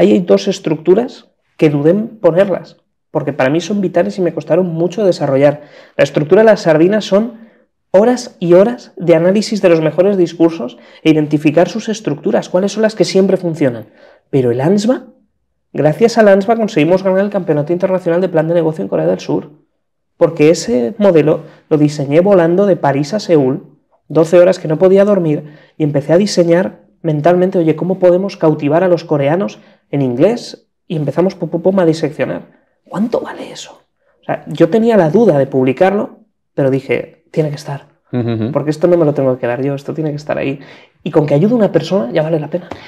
Ahí hay dos estructuras que dudé en ponerlas, porque para mí son vitales y me costaron mucho desarrollar. La estructura de las sardinas son horas y horas de análisis de los mejores discursos e identificar sus estructuras, cuáles son las que siempre funcionan. Pero el ANSBA, gracias al ANSBA conseguimos ganar el Campeonato Internacional de Plan de Negocio en Corea del Sur, porque ese modelo lo diseñé volando de París a Seúl, 12 horas que no podía dormir, y empecé a diseñar mentalmente, oye, ¿cómo podemos cautivar a los coreanos en inglés y empezamos a diseccionar. ¿Cuánto vale eso? O sea, yo tenía la duda de publicarlo, pero dije, tiene que estar. Porque esto no me lo tengo que dar yo, esto tiene que estar ahí. Y con que ayude una persona ya vale la pena.